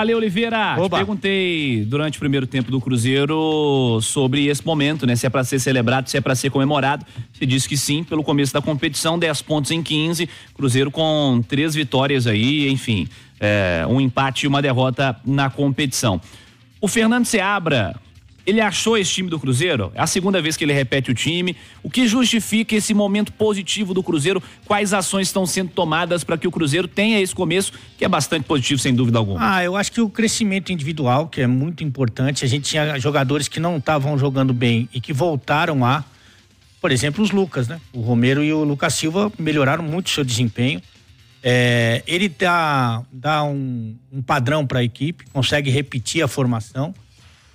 Ale Oliveira, perguntei durante o primeiro tempo do Cruzeiro sobre esse momento, né? Se é para ser celebrado, se é para ser comemorado. Você disse que sim, pelo começo da competição, 10 pontos em 15. Cruzeiro com três vitórias aí, enfim, é, um empate e uma derrota na competição. O Fernando Seabra ele achou esse time do Cruzeiro? É a segunda vez que ele repete o time. O que justifica esse momento positivo do Cruzeiro? Quais ações estão sendo tomadas para que o Cruzeiro tenha esse começo, que é bastante positivo, sem dúvida alguma? Ah, eu acho que o crescimento individual, que é muito importante. A gente tinha jogadores que não estavam jogando bem e que voltaram a. Por exemplo, os Lucas, né? O Romero e o Lucas Silva melhoraram muito seu desempenho. É, ele dá, tá, dá um, um padrão para a equipe, consegue repetir a formação.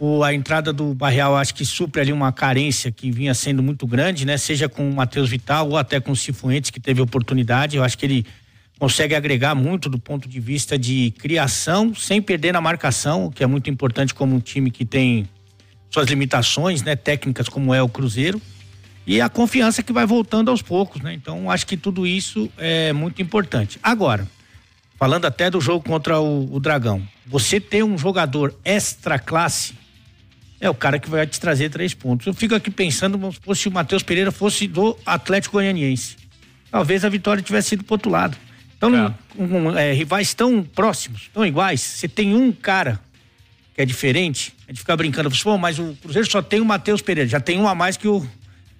O, a entrada do Barreal acho que supre ali uma carência que vinha sendo muito grande, né? Seja com o Matheus Vital ou até com o Cifuentes, que teve oportunidade. Eu acho que ele consegue agregar muito do ponto de vista de criação, sem perder na marcação, o que é muito importante como um time que tem suas limitações, né? Técnicas como é o Cruzeiro. E a confiança que vai voltando aos poucos, né? Então, acho que tudo isso é muito importante. Agora, falando até do jogo contra o, o Dragão, você ter um jogador extra classe é o cara que vai te trazer três pontos. Eu fico aqui pensando, vamos supor, se o Matheus Pereira fosse do Atlético Goianiense. Talvez a vitória tivesse sido pro outro lado. Então, é. Um, um, é, rivais tão próximos, tão iguais, você tem um cara que é diferente, a de ficar brincando, Pô, mas o Cruzeiro só tem o Matheus Pereira, já tem um a mais que o.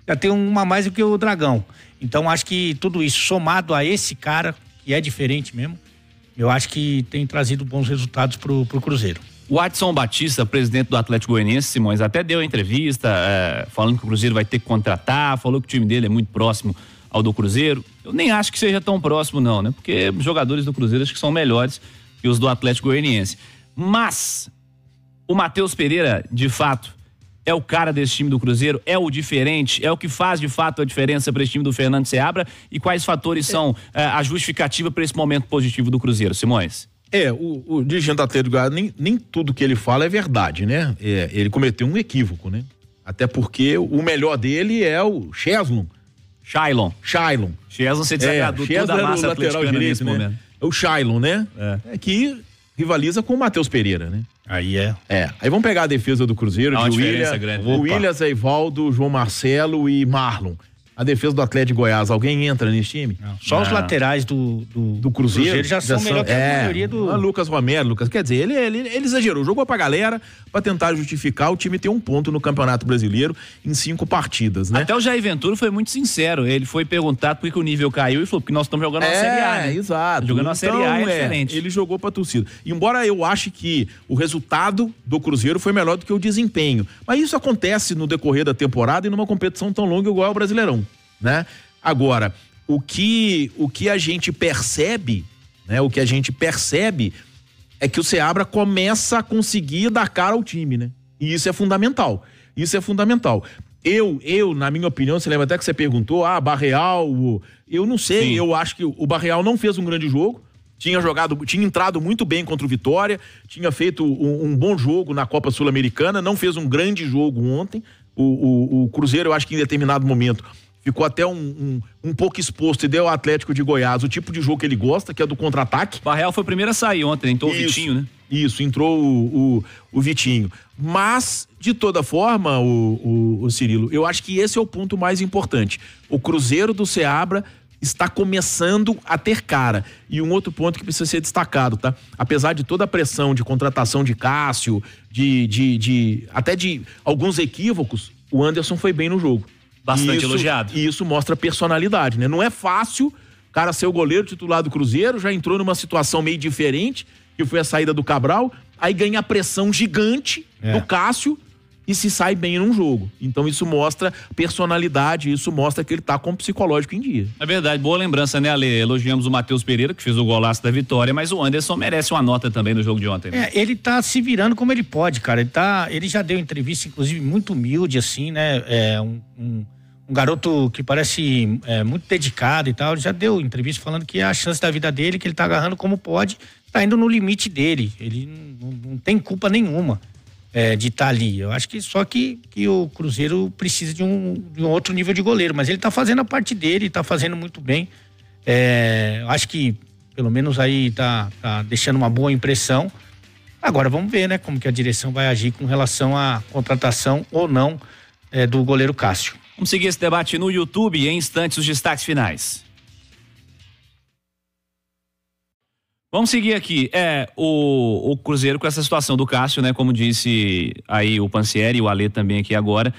Já tem uma a mais do que o Dragão. Então acho que tudo isso, somado a esse cara, que é diferente mesmo, eu acho que tem trazido bons resultados para o Cruzeiro. O Adson Batista, presidente do Atlético Goianiense, Simões, até deu entrevista é, falando que o Cruzeiro vai ter que contratar, falou que o time dele é muito próximo ao do Cruzeiro. Eu nem acho que seja tão próximo, não, né? Porque os jogadores do Cruzeiro acho que são melhores que os do Atlético Goianiense. Mas o Matheus Pereira, de fato, é o cara desse time do Cruzeiro? É o diferente? É o que faz de fato a diferença para esse time do Fernando Seabra? E quais fatores são é, a justificativa para esse momento positivo do Cruzeiro, Simões? É, o, o dirigente do Goiás, nem, nem tudo que ele fala é verdade, né? É, ele cometeu um equívoco, né? Até porque o melhor dele é o Cheslon. Shailon. Shailon. Cheslon se é, desagradou é, toda a é massa o lateral direito, né? É o Shailon, né? É. é. que rivaliza com o Matheus Pereira, né? Aí é. É. Aí vamos pegar a defesa do Cruzeiro Dá de William, grande. William, Opa. Zeivaldo, João Marcelo e Marlon a defesa do Atlético de Goiás, alguém entra nesse time? Não. Só os laterais do, do, do cruzeiro, cruzeiro, já são melhores melhor que a é. maioria do. Ah, Lucas Romero, Lucas. Quer dizer, ele, ele, ele exagerou, jogou pra galera pra tentar justificar o time ter um ponto no Campeonato Brasileiro em cinco partidas, né? Até o Jair Ventura foi muito sincero. Ele foi perguntado por que o nível caiu e falou: porque nós estamos jogando é, na Série A. Né? Exato. Jogando na então, Série A então, é, é diferente. Ele jogou pra torcida. Embora eu ache que o resultado do Cruzeiro foi melhor do que o desempenho. Mas isso acontece no decorrer da temporada e numa competição tão longa igual ao Brasileirão né? Agora, o que o que a gente percebe, né? O que a gente percebe é que o Seabra começa a conseguir dar cara ao time, né? E isso é fundamental. Isso é fundamental. Eu, eu, na minha opinião, você lembra até que você perguntou, ah, Barreal, eu não sei, Sim. eu acho que o Barreal não fez um grande jogo, tinha jogado, tinha entrado muito bem contra o Vitória, tinha feito um, um bom jogo na Copa Sul-Americana, não fez um grande jogo ontem. O, o, o Cruzeiro, eu acho que em determinado momento ficou até um, um, um, pouco exposto e deu ao Atlético de Goiás o tipo de jogo que ele gosta, que é do contra-ataque. Barreal foi o primeiro a sair ontem, entrou isso, o Vitinho, né? Isso, entrou o, o, o Vitinho. Mas, de toda forma, o, o, o Cirilo, eu acho que esse é o ponto mais importante. O Cruzeiro do Ceabra está começando a ter cara. E um outro ponto que precisa ser destacado, tá? Apesar de toda a pressão de contratação de Cássio, de, de, de até de alguns equívocos, o Anderson foi bem no jogo. Bastante isso, elogiado. E isso mostra personalidade, né? Não é fácil cara ser o goleiro titular do Cruzeiro, já entrou numa situação meio diferente, que foi a saída do Cabral, aí ganha a pressão gigante é. do Cássio, e se sai bem num jogo. Então isso mostra personalidade, isso mostra que ele tá com o psicológico em dia. É verdade, boa lembrança, né, Ale? Elogiamos o Matheus Pereira, que fez o golaço da vitória, mas o Anderson merece uma nota também no jogo de ontem. Né? É, ele tá se virando como ele pode, cara. Ele, tá, ele já deu entrevista, inclusive, muito humilde, assim, né? É, um, um, um garoto que parece é, muito dedicado e tal. Ele já deu entrevista falando que é a chance da vida dele, que ele tá agarrando como pode, tá indo no limite dele. Ele não, não tem culpa nenhuma é, de estar tá ali. Eu acho que só que, que o Cruzeiro precisa de um, de um outro nível de goleiro, mas ele está fazendo a parte dele, está fazendo muito bem. É, acho que pelo menos aí está tá deixando uma boa impressão. Agora vamos ver, né, como que a direção vai agir com relação à contratação ou não é, do goleiro Cássio. Vamos seguir esse debate no YouTube em instantes os destaques finais. Vamos seguir aqui. É, o, o Cruzeiro com essa situação do Cássio, né? Como disse aí o Pancieri e o Alê também aqui agora,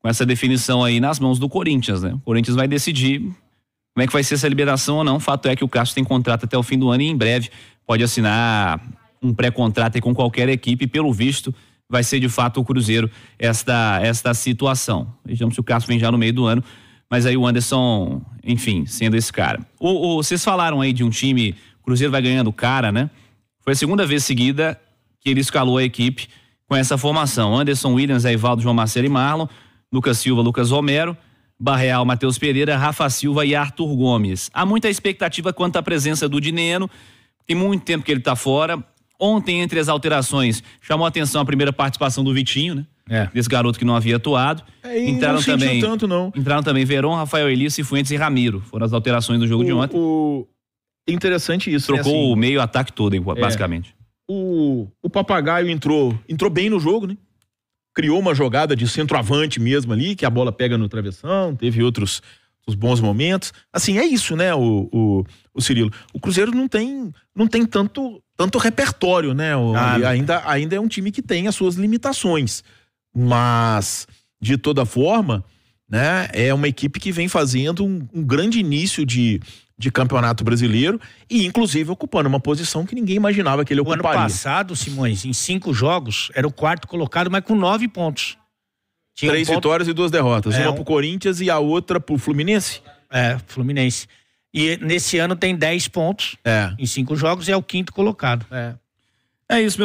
com essa definição aí nas mãos do Corinthians, né? O Corinthians vai decidir como é que vai ser essa liberação ou não. O fato é que o Cássio tem contrato até o fim do ano e em breve pode assinar um pré-contrato com qualquer equipe, pelo visto. Vai ser de fato o Cruzeiro esta, esta situação. Vejamos se o Cássio vem já no meio do ano. Mas aí o Anderson, enfim, sendo esse cara. O, o, vocês falaram aí de um time Cruzeiro vai ganhando cara, né? Foi a segunda vez seguida que ele escalou a equipe com essa formação. Anderson Williams, Evaldo, João Marcelo e Marlon, Lucas Silva, Lucas Romero, Barreal, Matheus Pereira, Rafa Silva e Arthur Gomes. Há muita expectativa quanto à presença do Dineno. Tem muito tempo que ele está fora. Ontem, entre as alterações, chamou a atenção a primeira participação do Vitinho, né? É. Desse garoto que não havia atuado. É, entraram não também. Tanto, não. Entraram também Verón, Rafael Elias, Fuentes e Ramiro. Foram as alterações do jogo o, de ontem. O, interessante isso. Né, Trocou né? assim, o meio ataque todo, é. basicamente. É, o, o papagaio entrou, entrou bem no jogo, né? Criou uma jogada de centroavante mesmo ali, que a bola pega no travessão, teve outros os bons momentos. Assim, é isso, né, o, o, o Cirilo. O Cruzeiro não tem, não tem tanto, tanto repertório, né? O, ah, ainda, ainda é um time que tem as suas limitações. Mas, de toda forma, né? É uma equipe que vem fazendo um, um grande início de, de campeonato brasileiro e, inclusive, ocupando uma posição que ninguém imaginava que ele o ano passado, Simões, em cinco jogos, era o quarto colocado, mas com nove pontos. Tinha Três um ponto... vitórias e duas derrotas. É, uma um... pro Corinthians e a outra pro Fluminense. É, Fluminense. E nesse ano tem dez pontos é. em cinco jogos e é o quinto colocado. É, é isso, meus